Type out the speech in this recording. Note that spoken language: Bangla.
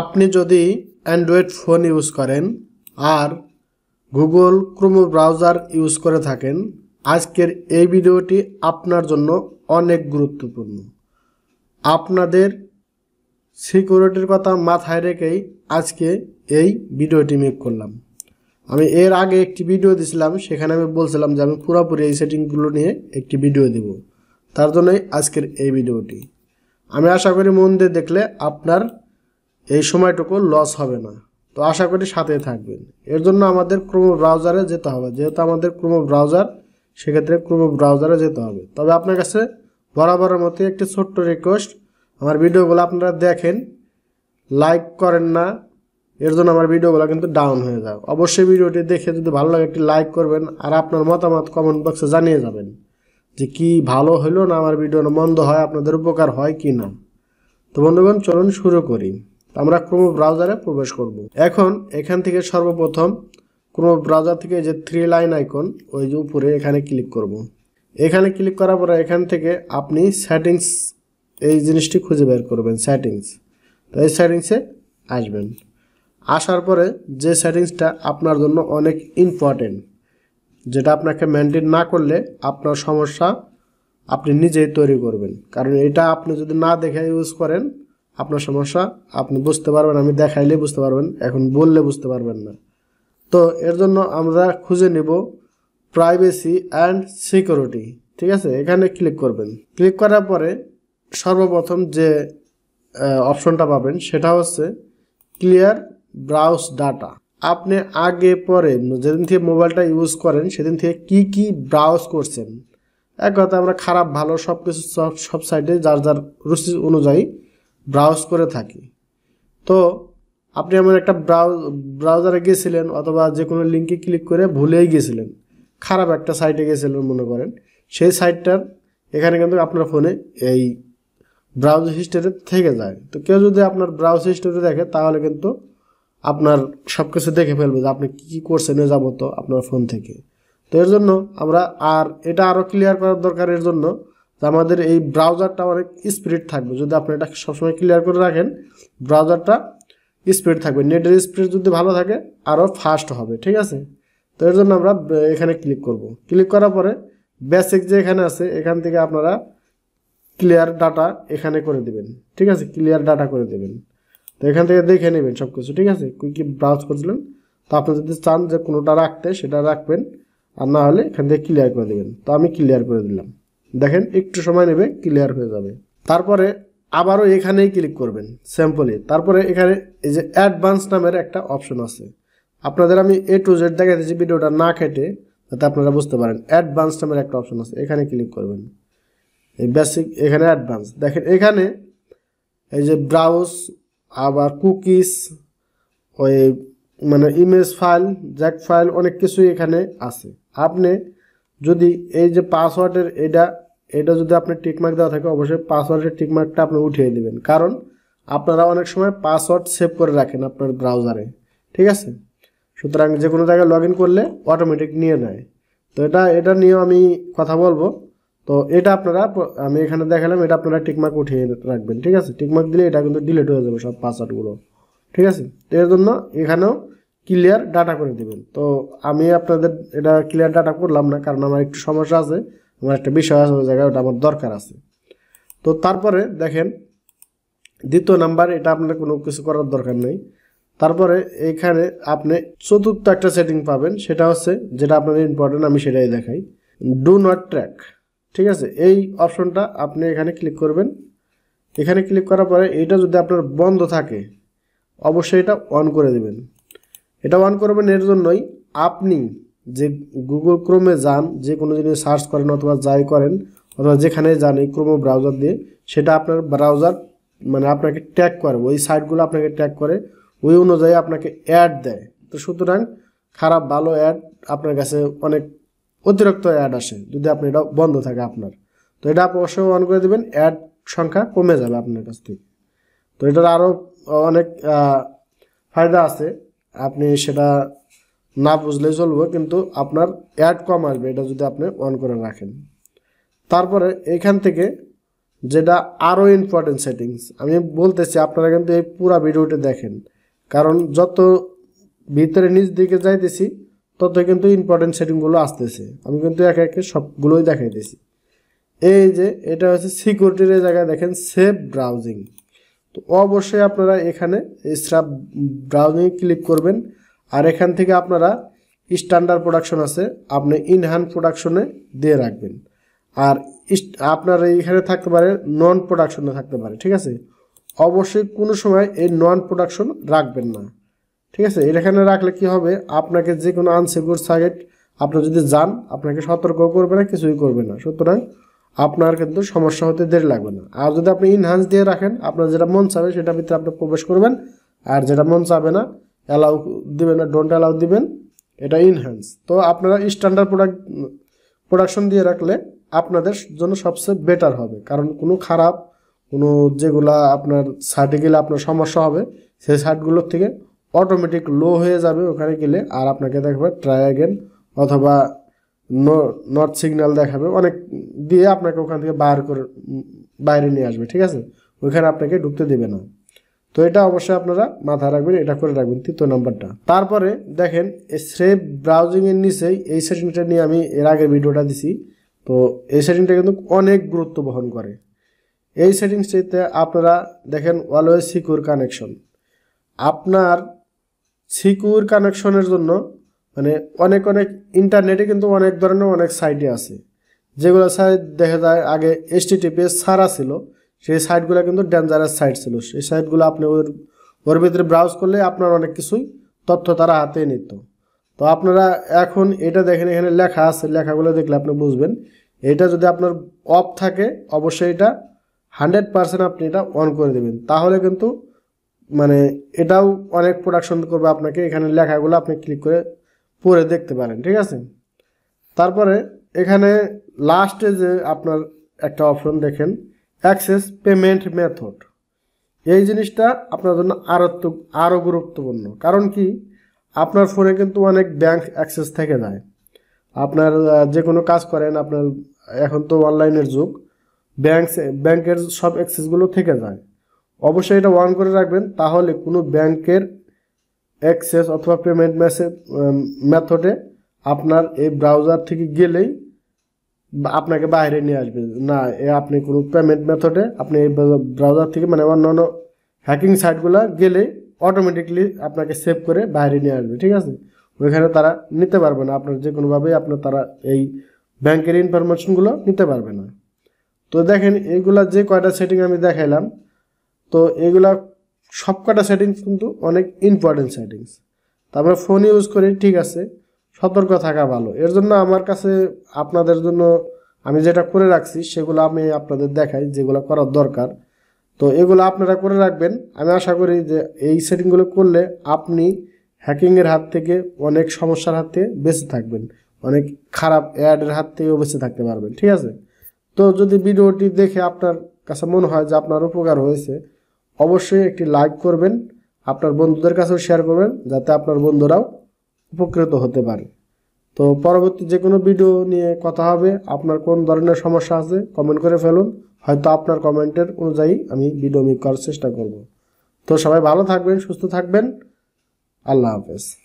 আপনি যদি অ্যান্ড্রয়েড ফোন ইউজ করেন আর গুগল ক্রোম ব্রাউজার ইউজ করে থাকেন আজকের এই ভিডিওটি আপনার জন্য অনেক গুরুত্বপূর্ণ আপনাদের সিকিউরিটির কথা মাথায় রেখেই আজকে এই ভিডিওটি মেক করলাম আমি এর আগে একটি ভিডিও দিছিলাম সেখানে আমি বলছিলাম যে আমি পুরোপুরি এই সেটিংগুলো নিয়ে একটি ভিডিও দেব তার জন্যই আজকের এই ভিডিওটি আমি আশা করি মন দিয়ে দেখলে আপনার এই সময়টুকু লস হবে না তো আশা করি সাথে থাকবেন এর জন্য আমাদের ক্রোমো ব্রাউজারে যেতে হবে যেহেতু আমাদের ক্রোমো ব্রাউজার সেক্ষেত্রে ক্রোমো ব্রাউজারে যেতে হবে তবে আপনার কাছে বরাবরের মতো একটি ছোট্ট রিকোয়েস্ট আমার ভিডিওগুলো আপনারা দেখেন লাইক করেন না এর জন্য আমার ভিডিওগুলো কিন্তু ডাউন হয়ে যায় অবশ্যই ভিডিওটি দেখে যদি ভালো লাগে একটি লাইক করবেন আর আপনার মতামত কমেন্ট বক্সে জানিয়ে যাবেন যে কি ভালো হলো না আমার ভিডিও মন্দ হয় আপনাদের উপকার হয় কি না তো বন্ধুগণ চলুন শুরু করি আমরা ক্রোম ব্রাউজারে প্রবেশ করব। এখন এখান থেকে সর্বপ্রথম ক্রোম ব্রাউজার থেকে যে থ্রি লাইন আইকন ওই যে উপরে এখানে ক্লিক করব। এখানে ক্লিক করার পরে এখান থেকে আপনি সেটিংস এই জিনিসটি খুঁজে বের করবেন সেটিংস তো এই সেটিংসে আসবেন আসার পরে যে সেটিংসটা আপনার জন্য অনেক ইম্পর্টেন্ট যেটা আপনাকে মেনটেন না করলে আপনার সমস্যা আপনি নিজেই তৈরি করবেন কারণ এটা আপনি যদি না দেখে ইউজ করেন আপনার সমস্যা আপনি বুঝতে পারবেন আমি দেখাইলে বুঝতে পারবেন এখন বললে বুঝতে পারবেন না তো এর জন্য আমরা খুঁজে নেব প্রাইভেসি অ্যান্ড সিকিউরিটি ঠিক আছে এখানে ক্লিক করবেন ক্লিক করার পরে সর্বপ্রথম যে অপশনটা পাবেন সেটা হচ্ছে ক্লিয়ার ব্রাউজ ডাটা আপনি আগে পরে যেদিন থেকে মোবাইলটা ইউজ করেন সেদিন থেকে কি কি ব্রাউজ করছেন এক কথা আমরা খারাপ ভালো সব কিছু সব সব সাইটে যার যার রুচি অনুযায়ী ব্রাউজ করে থাকি তো আপনি এমন একটা ব্রাউজ ব্রাউজারে গেছিলেন অথবা যে কোনো লিঙ্কে ক্লিক করে ভুলেই গেছিলেন খারাপ একটা সাইটে গেছিলেন মনে করেন সেই সাইটটার এখানে কিন্তু আপনার ফোনে এই ব্রাউজ হিস্টোরি থেকে যায় তো কেউ যদি আপনার ব্রাউজ হিস্টোরি দেখে তাহলে কিন্তু আপনার সব কিছু দেখে ফেলবে যে আপনি কী কী করছেন এ যাবো তো আপনার ফোন থেকে তো এর জন্য আমরা আর এটা আরও ক্লিয়ার করার দরকার এর জন্য আমাদের এই ব্রাউজারটা অনেক স্পিড থাকবে যদি আপনি এটা সবসময় ক্লিয়ার করে রাখেন ব্রাউজারটা স্পিড থাকবে নেটের স্পিড যদি ভালো থাকে আরও ফাস্ট হবে ঠিক আছে তো এর জন্য আমরা এখানে ক্লিক করব ক্লিক করার পরে বেসিক যে এখানে আছে এখান থেকে আপনারা ক্লিয়ার ডাটা এখানে করে দেবেন ঠিক আছে ক্লিয়ার ডাটা করে দেবেন তো এখান থেকে দেখে নেবেন সব কিছু ঠিক আছে কুইকি ব্রাউজ করছিলেন তো আপনি যদি চান যে কোনোটা রাখতে সেটা রাখবেন আর না হলে এখান থেকে ক্লিয়ার করে দেবেন তো আমি ক্লিয়ার করে দিলাম দেখেন একটু সময় নেবে ক্লিয়ার হয়ে যাবে তারপরে আবারও এখানেই ক্লিক করবেন স্যাম্পলে তারপরে এখানে এই যে অ্যাডভান্স নামের একটা অপশন আছে আপনাদের আমি এ টু জেড দেখাতেছি ভিডিওটা না খেটে যাতে আপনারা বুঝতে পারেন অ্যাডভান্স নামের একটা অপশন আছে এখানে ক্লিক করবেন এই বেসিক এখানে অ্যাডভান্স দেখেন এখানে এই যে ব্রাউজ আবার কুকিস ওই মানে ইমেজ ফাইল জ্যাক ফাইল অনেক কিছুই এখানে আছে আপনি যদি এই যে পাসওয়ার্ডের এটা এটা যদি আপনার টিকমার্ক দেওয়া থাকে অবশ্যই পাসওয়ার্ডের টিকমার্কটা আপনি উঠিয়ে দেবেন কারণ আপনারা অনেক সময় পাসওয়ার্ড সেভ করে রাখেন আপনার ব্রাউজারে ঠিক আছে সুতরাং যে কোনো জায়গায় লগ করলে অটোমেটিক নিয়ে নেয় তো এটা এটা নিয়েও আমি কথা বলবো তো এটা আপনারা আমি এখানে দেখালাম এটা আপনারা টিকমার্ক উঠিয়ে রাখবেন ঠিক আছে টিকমার্ক দিলে এটা কিন্তু ডিলেট হয়ে যাবে সব পাসওয়ার্ডগুলো ঠিক আছে তো এর জন্য এখানেও ক্লিয়ার ডাটা করে দেবেন তো আমি আপনাদের এটা ক্লিয়ার ডাটা করলাম না কারণ আমার একটু সমস্যা আছে আমার একটা বিষয় আছে ওই জায়গায় ওটা আমার দরকার আছে তো তারপরে দেখেন দ্বিতীয় নাম্বার এটা আপনার কোনো কিছু করার দরকার নেই তারপরে এখানে আপনি চতুর্থ একটা সেটিং পাবেন সেটা হচ্ছে যেটা আপনাদের ইম্পর্টেন্ট আমি সেটাই দেখাই ডু নট ট্র্যাক ঠিক আছে এই অপশনটা আপনি এখানে ক্লিক করবেন এখানে ক্লিক করার পরে এটা যদি আপনার বন্ধ থাকে অবশ্যই এটা অন করে দেবেন এটা অন করবেন এর জন্যই আপনি যে গুগল ক্রোমে যান যে কোনো জিনিস সার্চ করেন অথবা যাই করেন অথবা যেখানে যান এই ক্রোমো ব্রাউজার দিয়ে সেটা আপনার ব্রাউজার মানে আপনাকে ট্যাগ করে ওই সাইটগুলো আপনাকে ট্যাগ করে ওই অনুযায়ী আপনাকে অ্যাড দেয় তো সুতরাং খারাপ ভালো অ্যাড আপনার কাছে অনেক অতিরিক্ত অ্যাড আসে যদি আপনি এটা বন্ধ থাকে আপনার তো এটা আপনি অবশ্যই অন করে দেবেন অ্যাড সংখ্যা কমে যাবে আপনার কাছ থেকে তো এটার আরও অনেক ফায়দা আছে আপনি সেটা না বুঝলে চলবো কিন্তু আপনার অ্যাড কম আসবে এটা যদি আপনি অন করে রাখেন তারপরে এখান থেকে যেটা আরও ইম্পর্টেন্ট সেটিংস আমি বলতেছি আপনারা কিন্তু এই পুরো ভিডিওটি দেখেন কারণ যত ভিতরে নিজ দিকে যাইতেছি তত কিন্তু ইম্পর্টেন্ট সেটিংগুলো আসতেছে আমি কিন্তু একে একে সবগুলোই দেখাইতেছি এই যে এটা হচ্ছে সিকিউরিটির জায়গায় দেখেন সেফ ব্রাউজিং তো অবশ্যই আপনারা এখানে স্রাব ব্রাউজিং ক্লিক করবেন আর এখান থেকে আপনারা স্ট্যান্ডার্ড প্রোডাকশন আছে আপনি ইনহ্যান্ড প্রোডাকশনে দিয়ে রাখবেন আর আপনার এইখানে থাকতে পারে নন প্রোডাকশনে থাকতে পারে ঠিক আছে অবশ্যই কোনো সময় এই নন প্রোডাকশন রাখবেন না ঠিক আছে এখানে রাখলে কি হবে আপনাকে যে কোনো আনসিকিউর সাইট আপনার যদি যান আপনাকে সতর্ক করবে না কিছুই করবে না সুতরাং আপনার কিন্তু সমস্যা হতে দেরি লাগবে না আর যদি আপনি ইনহান্স দিয়ে রাখেন আপনার যেটা মন চাবে সেটার ভিতরে আপনি প্রবেশ করবেন আর যেটা মন চাবে না অ্যালাউ দিবেন না ডোন্ট অ্যালাউ দিবেন এটা ইনহ্যান্স তো আপনারা স্ট্যান্ডার্ড প্রোডাক্ট প্রোডাকশন দিয়ে রাখলে আপনাদের জন্য সবচেয়ে বেটার হবে কারণ কোনো খারাপ কোনো যেগুলা আপনার সার্টে গেলে আপনার সমস্যা হবে সেই সার্টগুলোর থেকে অটোমেটিক লো হয়ে যাবে ওখানে গেলে আর আপনাকে দেখবে ট্রাই অ্যাগেন অথবা নর্থ সিগন্যাল দেখাবে অনেক দিয়ে আপনাকে ওখান থেকে বার করে বাইরে নিয়ে আসবে ঠিক আছে ওইখানে আপনাকে ঢুকতে দেবে না তো এটা অবশ্যই আপনারা মাথায় রাখবেন এটা করে রাখবেন তৃতীয় নাম্বারটা তারপরে দেখেন সেফ ব্রাউজিংয়ের নিচেই এই সেটিংটা নিয়ে আমি এর আগে ভিডিওটা দিছি তো এই সেটিংটা কিন্তু অনেক গুরুত্ব বহন করে এই সেটিংসটিতে আপনারা দেখেন অলওয়েজ সিকিউর কানেকশন আপনার সিকিউর কানেকশনের জন্য মানে অনেক অনেক ইন্টারনেটে কিন্তু অনেক ধরনের অনেক সাইটে আছে যেগুলো সাইট দেখা যায় আগে এসটিটিপিএস সারা ছিল সেই সাইটগুলো কিন্তু ডেঞ্জারাস সাইট ছিল সেই সাইটগুলো আপনি ওর ওর ভিতরে ব্রাউজ করলে আপনার অনেক কিছুই তথ্য তারা হাতে নিত তো আপনারা এখন এটা দেখেন এখানে লেখা আছে লেখাগুলো দেখলে আপনি বুঝবেন এটা যদি আপনার অফ থাকে অবশ্যই এটা হান্ড্রেড পারসেন্ট আপনি এটা অন করে দেবেন তাহলে কিন্তু মানে এটাও অনেক প্রোডাকশন করবে আপনাকে এখানে লেখাগুলো আপনি ক্লিক করে পরে দেখতে পারেন ঠিক আছে তারপরে এখানে লাস্টে যে আপনার একটা অপশন দেখেন অ্যাক্সেস পেমেন্ট মেথড এই জিনিসটা আপনার জন্য আরও আরও গুরুত্বপূর্ণ কারণ কি আপনার ফোনে কিন্তু অনেক ব্যাংক অ্যাক্সেস থেকে যায় আপনার যে কোনো কাজ করেন আপনার এখন তো অনলাইনের যুগ ব্যাংক ব্যাংকের সব অ্যাক্সেসগুলো থেকে যায় অবশ্যই এটা অন করে রাখবেন তাহলে কোনো ব্যাংকের অ্যাক্সেস অথবা পেমেন্ট মেসেজ মেথডে আপনার এই ব্রাউজার থেকে গেলেই আপনাকে বাইরে নিয়ে আসবে না এ আপনি কোনো পেমেন্ট মেথডে আপনি এই ব্রাউজার থেকে মানে অন্যান্য হ্যাকিং সাইটগুলো গেলেই অটোমেটিকলি আপনাকে সেভ করে বাইরে নিয়ে আসবে ঠিক আছে ওইখানে তারা নিতে পারবে না আপনার যে কোনোভাবেই আপনার তারা এই ব্যাংকের ইনফরমেশনগুলো নিতে পারবে না তো দেখেন এইগুলা যে কয়টা সেটিং আমি দেখাইলাম তো এগুলা সবকটা সেটিংস কিন্তু অনেক ইম্পর্টেন্ট সেটিংস তারপরে ফোন ইউজ করি ঠিক আছে সতর্ক থাকা ভালো এর জন্য আমার কাছে আপনাদের জন্য আমি যেটা করে রাখছি সেগুলো আমি আপনাদের দেখাই যেগুলো করার দরকার তো এগুলো আপনারা করে রাখবেন আমি আশা করি যে এই সেটিংগুলো করলে আপনি হ্যাকিংয়ের হাত থেকে অনেক সমস্যার হাত থেকে বেঁচে থাকবেন অনেক খারাপ অ্যাডের হাত থেকেও বেঁচে থাকতে পারবেন ঠিক আছে তো যদি ভিডিওটি দেখে আপনার কাছে মনে হয় যে আপনার উপকার হয়েছে অবশ্যই একটি লাইক করবেন আপনার বন্ধুদের কাছেও শেয়ার করবেন যাতে আপনার বন্ধুরাও উপকৃত হতে পারে তো পরবর্তী যে কোনো ভিডিও নিয়ে কথা হবে আপনার কোন ধরনের সমস্যা আছে কমেন্ট করে ফেলুন হয়তো আপনার কমেন্টের অনুযায়ী আমি ভিডিও মিক করার চেষ্টা করব তো সবাই ভালো থাকবেন সুস্থ থাকবেন আল্লাহ হাফেজ